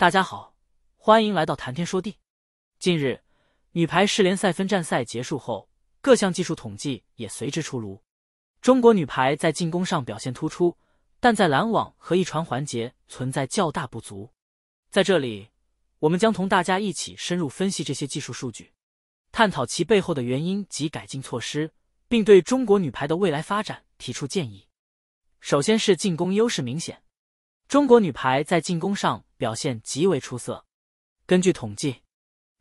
大家好，欢迎来到谈天说地。近日，女排世联赛分站赛结束后，各项技术统计也随之出炉。中国女排在进攻上表现突出，但在拦网和一传环节存在较大不足。在这里，我们将同大家一起深入分析这些技术数据，探讨其背后的原因及改进措施，并对中国女排的未来发展提出建议。首先是进攻优势明显。中国女排在进攻上表现极为出色。根据统计，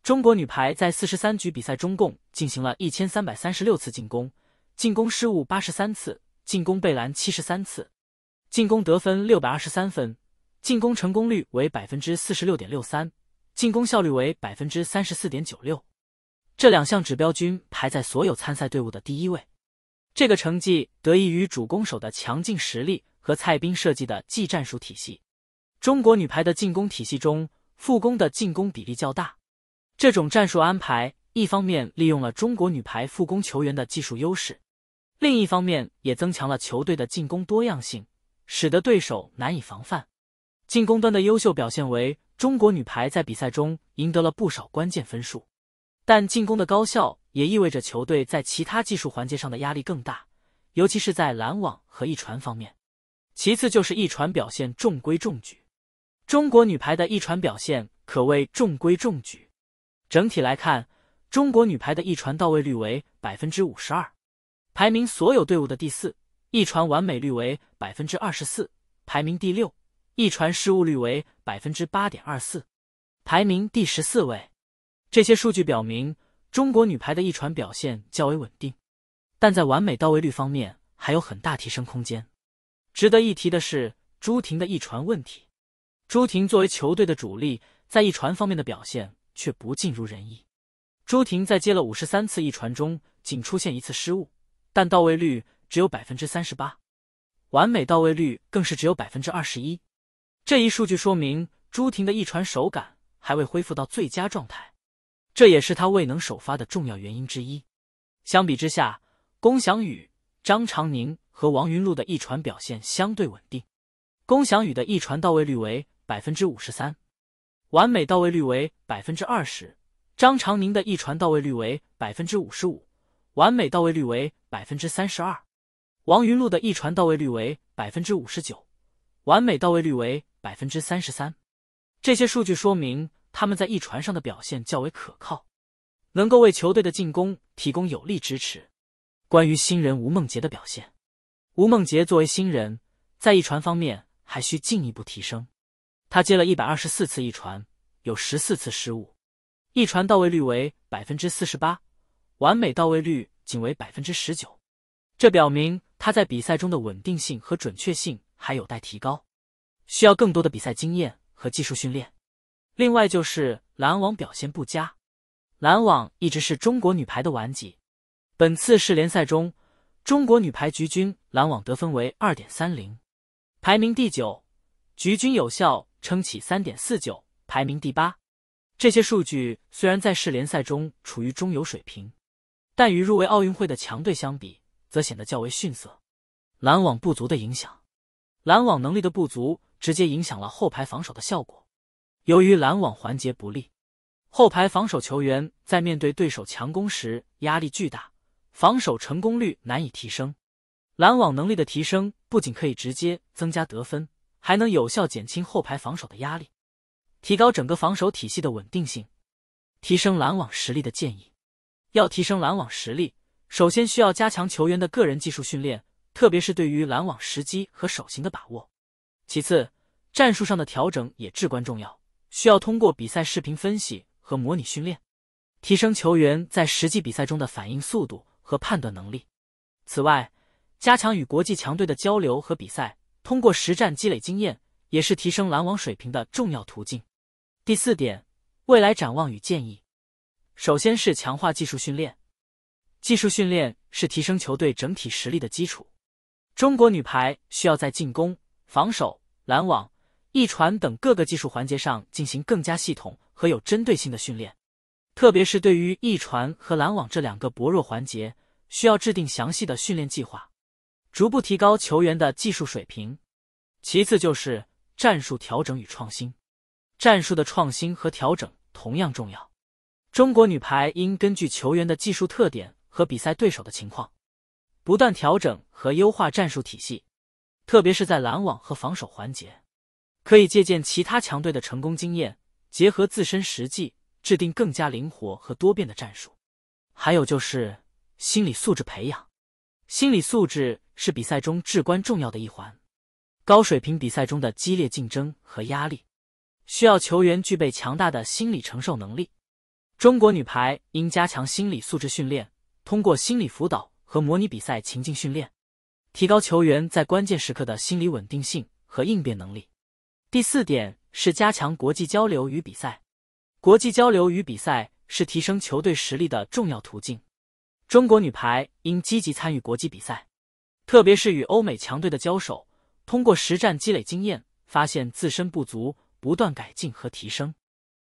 中国女排在四十三局比赛中共进行了一千三百三十六次进攻，进攻失误八十三次，进攻被拦七十三次，进攻得分六百二十三分，进攻成功率为百分之四十六点六三，进攻效率为百分之三十四点九六，这两项指标均排在所有参赛队伍的第一位。这个成绩得益于主攻手的强劲实力。和蔡斌设计的技战术体系，中国女排的进攻体系中，副攻的进攻比例较大。这种战术安排一方面利用了中国女排副攻球员的技术优势，另一方面也增强了球队的进攻多样性，使得对手难以防范。进攻端的优秀表现，为中国女排在比赛中赢得了不少关键分数。但进攻的高效也意味着球队在其他技术环节上的压力更大，尤其是在拦网和一传方面。其次就是一传表现中规中矩，中国女排的一传表现可谓中规中矩。整体来看，中国女排的一传到位率为百分之五十二，排名所有队伍的第四；一传完美率为百分之二十四，排名第六；一传失误率为百分之八点二四，排名第十四位。这些数据表明，中国女排的一传表现较为稳定，但在完美到位率方面还有很大提升空间。值得一提的是，朱婷的一传问题。朱婷作为球队的主力，在一传方面的表现却不尽如人意。朱婷在接了五十三次一传中，仅出现一次失误，但到位率只有百分之三十八，完美到位率更是只有百分之二十一。这一数据说明朱婷的一传手感还未恢复到最佳状态，这也是她未能首发的重要原因之一。相比之下，龚翔宇。张常宁和王云璐的一传表现相对稳定，龚翔宇的一传到位率为百分之五十三，完美到位率为百分之二十；张常宁的一传到位率为百分之五十五，完美到位率为百分之三十二；王云璐的一传到位率为百分之五十九，完美到位率为百分之三十三。这些数据说明他们在一传上的表现较为可靠，能够为球队的进攻提供有力支持。关于新人吴梦洁的表现，吴梦洁作为新人，在一传方面还需进一步提升。她接了一百二十四次一传，有十四次失误，一传到位率为百分之四十八，完美到位率仅为百分之十九。这表明她在比赛中的稳定性和准确性还有待提高，需要更多的比赛经验和技术训练。另外，就是拦网表现不佳，拦网一直是中国女排的顽疾。本次世联赛中，中国女排局均拦网得分为二点三零，排名第九；局均有效撑起三点四九，排名第八。这些数据虽然在世联赛中处于中游水平，但与入围奥运会的强队相比，则显得较为逊色。拦网不足的影响，拦网能力的不足直接影响了后排防守的效果。由于拦网环节不利，后排防守球员在面对对手强攻时压力巨大。防守成功率难以提升，拦网能力的提升不仅可以直接增加得分，还能有效减轻后排防守的压力，提高整个防守体系的稳定性。提升拦网实力的建议：要提升拦网实力，首先需要加强球员的个人技术训练，特别是对于拦网时机和手型的把握。其次，战术上的调整也至关重要，需要通过比赛视频分析和模拟训练，提升球员在实际比赛中的反应速度。和判断能力。此外，加强与国际强队的交流和比赛，通过实战积累经验，也是提升拦网水平的重要途径。第四点，未来展望与建议。首先是强化技术训练，技术训练是提升球队整体实力的基础。中国女排需要在进攻、防守、拦网、一传等各个技术环节上进行更加系统和有针对性的训练。特别是对于一传和拦网这两个薄弱环节，需要制定详细的训练计划，逐步提高球员的技术水平。其次就是战术调整与创新，战术的创新和调整同样重要。中国女排应根据球员的技术特点和比赛对手的情况，不断调整和优化战术体系，特别是在拦网和防守环节，可以借鉴其他强队的成功经验，结合自身实际。制定更加灵活和多变的战术，还有就是心理素质培养。心理素质是比赛中至关重要的一环。高水平比赛中的激烈竞争和压力，需要球员具备强大的心理承受能力。中国女排应加强心理素质训练，通过心理辅导和模拟比赛情境训练，提高球员在关键时刻的心理稳定性和应变能力。第四点是加强国际交流与比赛。国际交流与比赛是提升球队实力的重要途径。中国女排应积极参与国际比赛，特别是与欧美强队的交手，通过实战积累经验，发现自身不足，不断改进和提升。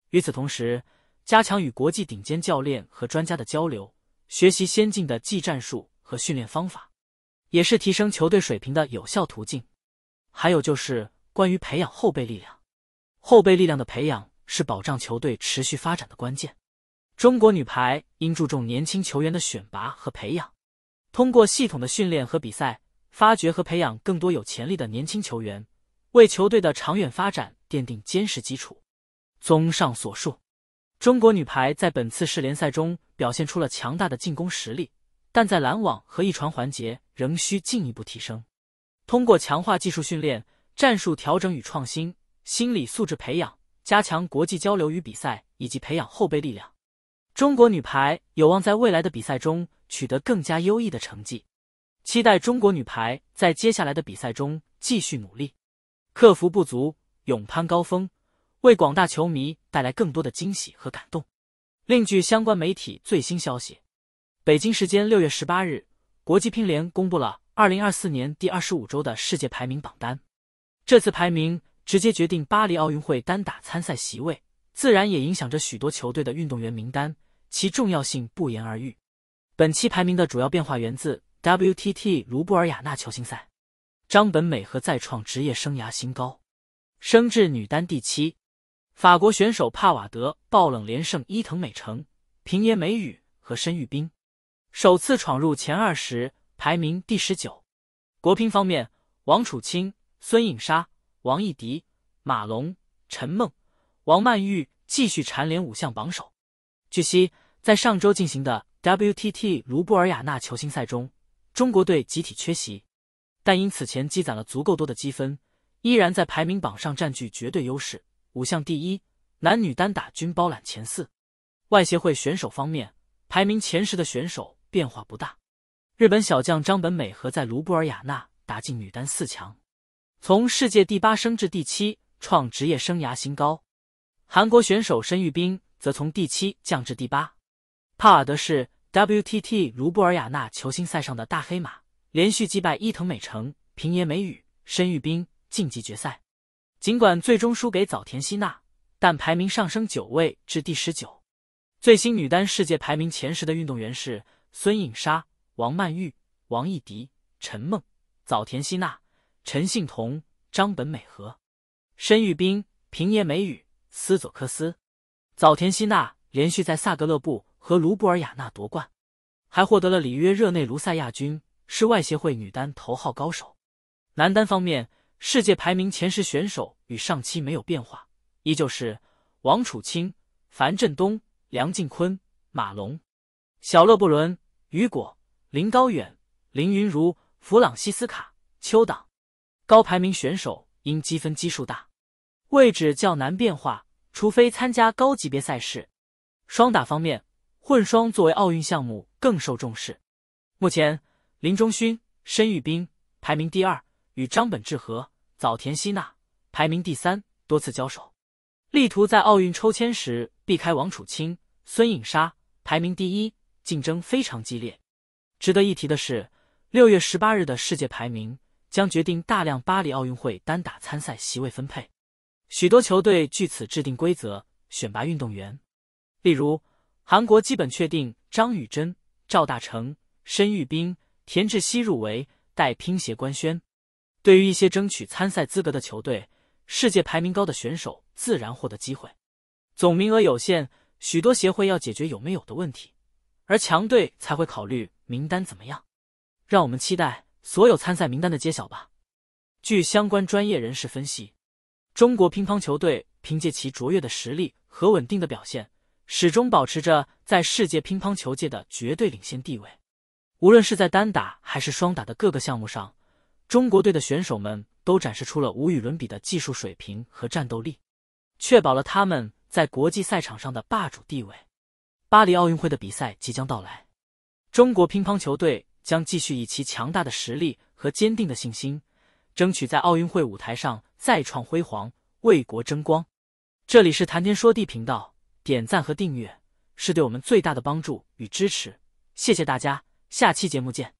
与此同时，加强与国际顶尖教练和专家的交流，学习先进的技战术和训练方法，也是提升球队水平的有效途径。还有就是关于培养后备力量，后备力量的培养。是保障球队持续发展的关键。中国女排应注重年轻球员的选拔和培养，通过系统的训练和比赛，发掘和培养更多有潜力的年轻球员，为球队的长远发展奠定坚实基础。综上所述，中国女排在本次世联赛中表现出了强大的进攻实力，但在拦网和一传环节仍需进一步提升。通过强化技术训练、战术调整与创新、心理素质培养。加强国际交流与比赛，以及培养后备力量，中国女排有望在未来的比赛中取得更加优异的成绩。期待中国女排在接下来的比赛中继续努力，克服不足，勇攀高峰，为广大球迷带来更多的惊喜和感动。另据相关媒体最新消息，北京时间六月十八日，国际乒联公布了二零二四年第二十五周的世界排名榜单，这次排名。直接决定巴黎奥运会单打参赛席位，自然也影响着许多球队的运动员名单，其重要性不言而喻。本期排名的主要变化源自 WTT 卢布尔雅纳球星赛，张本美和再创职业生涯新高，升至女单第七。法国选手帕瓦德爆冷连胜伊藤美诚、平野美宇和申裕斌，首次闯入前二十，排名第十九。国乒方面，王楚钦、孙颖莎。王艺迪、马龙、陈梦、王曼玉继续蝉联五项榜首。据悉，在上周进行的 WTT 卢布尔雅纳球星赛中，中国队集体缺席，但因此前积攒了足够多的积分，依然在排名榜上占据绝对优势，五项第一，男女单打均包揽前四。外协会选手方面，排名前十的选手变化不大。日本小将张本美和在卢布尔雅纳打进女单四强。从世界第八升至第七，创职业生涯新高。韩国选手申裕斌则从第七降至第八。帕瓦德是 WTT 卢布尔雅纳球星赛上的大黑马，连续击败伊藤美诚、平野美宇、申裕斌，晋级决赛。尽管最终输给早田希娜，但排名上升九位至第十九。最新女单世界排名前十的运动员是孙颖莎、王曼玉、王艺迪、陈梦、早田希娜。陈幸同、张本美和、申裕斌、平野美宇、斯佐克斯、早田希娜连续在萨格勒布和卢布尔雅纳夺冠，还获得了里约热内卢赛亚军，是外协会女单头号高手。男单方面，世界排名前十选手与上期没有变化，依旧是王楚钦、樊振东、梁靖昆、马龙、小勒布伦、雨果、林高远、林云如、弗朗西斯卡、邱党。高排名选手因积分基数大，位置较难变化，除非参加高级别赛事。双打方面，混双作为奥运项目更受重视。目前，林钟勋、申裕斌排名第二，与张本智和、早田希娜排名第三多次交手，力图在奥运抽签时避开王楚钦、孙颖莎排名第一，竞争非常激烈。值得一提的是，六月十八日的世界排名。将决定大量巴黎奥运会单打参赛席位分配，许多球队据此制定规则选拔运动员。例如，韩国基本确定张禹珍、赵大成、申玉斌、田志希入围，待乒协官宣。对于一些争取参赛资格的球队，世界排名高的选手自然获得机会。总名额有限，许多协会要解决有没有的问题，而强队才会考虑名单怎么样。让我们期待。所有参赛名单的揭晓吧。据相关专业人士分析，中国乒乓球队凭借其卓越的实力和稳定的表现，始终保持着在世界乒乓球界的绝对领先地位。无论是在单打还是双打的各个项目上，中国队的选手们都展示出了无与伦比的技术水平和战斗力，确保了他们在国际赛场上的霸主地位。巴黎奥运会的比赛即将到来，中国乒乓球队。将继续以其强大的实力和坚定的信心，争取在奥运会舞台上再创辉煌，为国争光。这里是谈天说地频道，点赞和订阅是对我们最大的帮助与支持，谢谢大家，下期节目见。